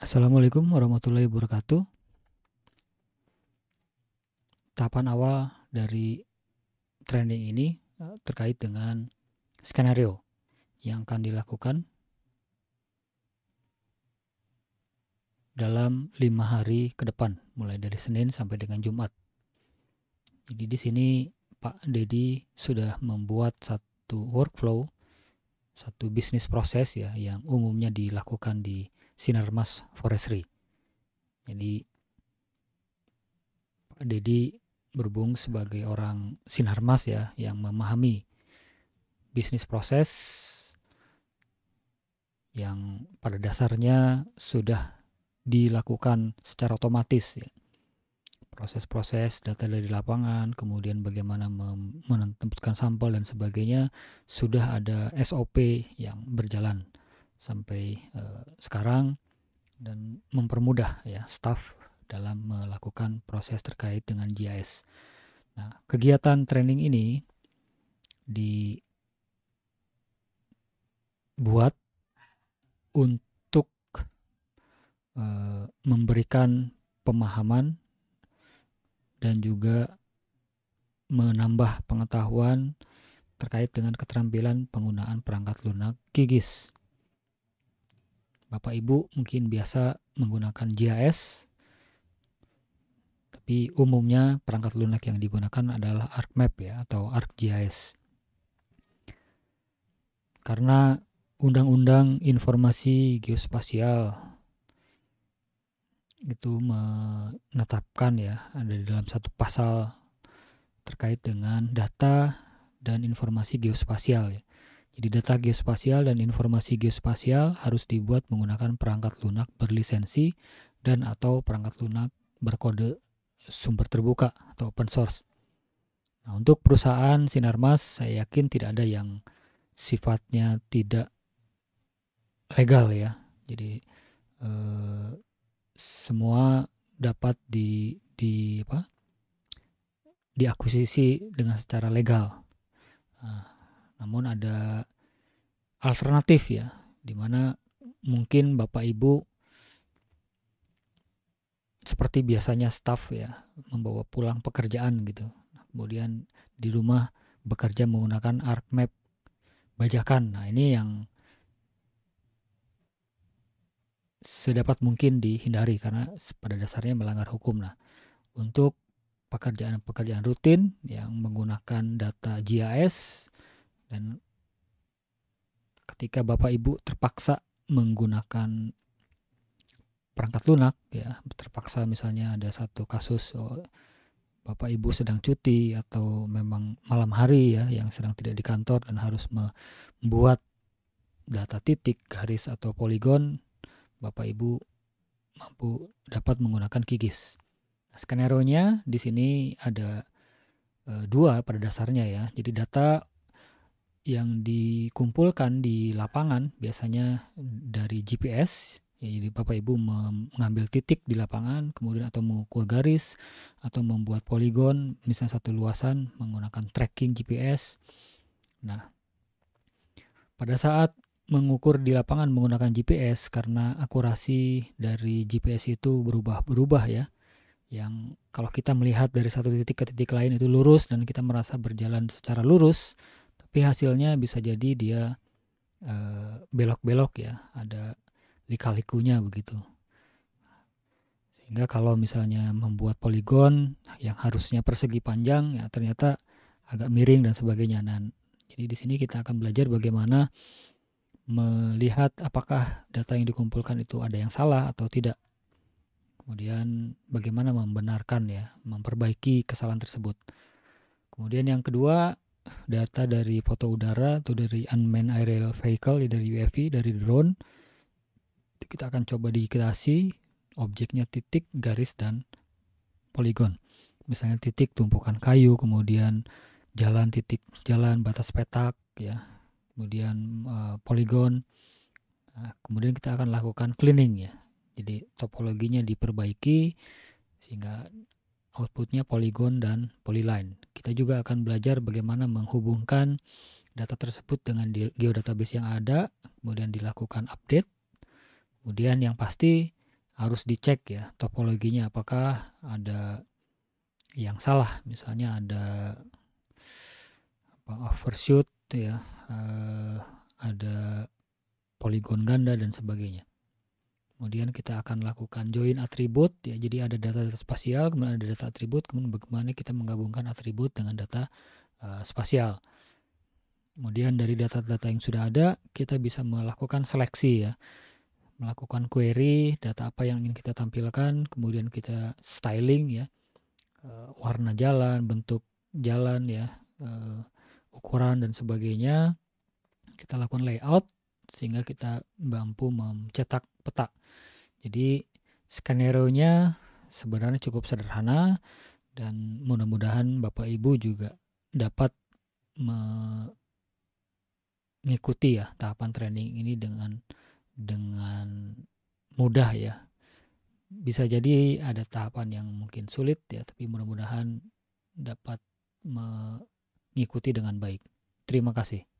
Assalamualaikum warahmatullahi wabarakatuh. Tahapan awal dari training ini eh, terkait dengan skenario yang akan dilakukan dalam lima hari ke depan, mulai dari Senin sampai dengan Jumat. Jadi di sini Pak Dedi sudah membuat satu workflow, satu bisnis proses ya yang umumnya dilakukan di Sinarmas Forestry. Jadi Pak Dedi berhubung sebagai orang Sinarmas ya yang memahami bisnis proses yang pada dasarnya sudah dilakukan secara otomatis ya. Proses-proses data dari lapangan, kemudian bagaimana menentukan sampel dan sebagainya sudah ada SOP yang berjalan sampai uh, sekarang dan mempermudah ya staff dalam melakukan proses terkait dengan GIS. Nah, kegiatan training ini dibuat untuk uh, memberikan pemahaman dan juga menambah pengetahuan terkait dengan keterampilan penggunaan perangkat lunak gigis. Bapak Ibu mungkin biasa menggunakan GIS, tapi umumnya perangkat lunak yang digunakan adalah ArcMap ya atau ArcGIS. Karena Undang-Undang Informasi Geospasial itu menetapkan ya ada di dalam satu pasal terkait dengan data dan informasi geospasial ya. Jadi data geospasial dan informasi geospasial harus dibuat menggunakan perangkat lunak berlisensi dan atau perangkat lunak berkode sumber terbuka atau open source. Nah, untuk perusahaan Sinarmas saya yakin tidak ada yang sifatnya tidak legal ya. Jadi eh, semua dapat di di apa? diakuisisi dengan secara legal. Nah, namun ada alternatif ya, dimana mungkin Bapak Ibu seperti biasanya staff ya membawa pulang pekerjaan gitu. kemudian di rumah bekerja menggunakan ArcMap bajakan. Nah, ini yang sedapat mungkin dihindari karena pada dasarnya melanggar hukum. Nah, untuk pekerjaan-pekerjaan rutin yang menggunakan data GIS dan ketika Bapak Ibu terpaksa menggunakan perangkat lunak ya terpaksa misalnya ada satu kasus oh, bapak ibu sedang cuti atau memang malam hari ya yang sedang tidak di kantor dan harus membuat data titik garis atau poligon bapak ibu mampu dapat menggunakan Kigis. Nah, skenario nya di sini ada e, dua pada dasarnya ya jadi data yang dikumpulkan di lapangan biasanya dari GPS ya, jadi Bapak Ibu mengambil titik di lapangan kemudian atau mengukur garis atau membuat poligon misalnya satu luasan menggunakan tracking GPS nah pada saat mengukur di lapangan menggunakan GPS karena akurasi dari GPS itu berubah-berubah ya yang kalau kita melihat dari satu titik ke titik lain itu lurus dan kita merasa berjalan secara lurus tapi hasilnya bisa jadi dia eh, belok-belok ya ada likalikunya begitu sehingga kalau misalnya membuat poligon yang harusnya persegi panjang ya ternyata agak miring dan sebagainya nah jadi di sini kita akan belajar bagaimana melihat apakah data yang dikumpulkan itu ada yang salah atau tidak kemudian bagaimana membenarkan ya memperbaiki kesalahan tersebut kemudian yang kedua data dari foto udara atau dari unmanned aerial vehicle ya, dari UAV dari drone itu kita akan coba dikreasi objeknya titik garis dan poligon misalnya titik tumpukan kayu kemudian jalan titik jalan batas petak ya kemudian uh, poligon nah, kemudian kita akan lakukan cleaning ya jadi topologinya diperbaiki sehingga outputnya poligon dan polyline kita juga akan belajar bagaimana menghubungkan data tersebut dengan geodatabase yang ada, kemudian dilakukan update. Kemudian yang pasti harus dicek ya topologinya apakah ada yang salah, misalnya ada apa, overshoot ya, eh, ada poligon ganda dan sebagainya. Kemudian kita akan lakukan join atribut ya. Jadi ada data-data spasial, kemudian ada data atribut, kemudian bagaimana kita menggabungkan atribut dengan data uh, spasial. Kemudian dari data-data yang sudah ada, kita bisa melakukan seleksi ya. Melakukan query, data apa yang ingin kita tampilkan, kemudian kita styling ya. Uh, warna jalan, bentuk jalan ya, uh, ukuran dan sebagainya. Kita lakukan layout sehingga kita mampu mencetak peta. Jadi skenario-nya sebenarnya cukup sederhana dan mudah-mudahan Bapak Ibu juga dapat mengikuti ya tahapan training ini dengan dengan mudah ya. Bisa jadi ada tahapan yang mungkin sulit ya, tapi mudah-mudahan dapat mengikuti dengan baik. Terima kasih.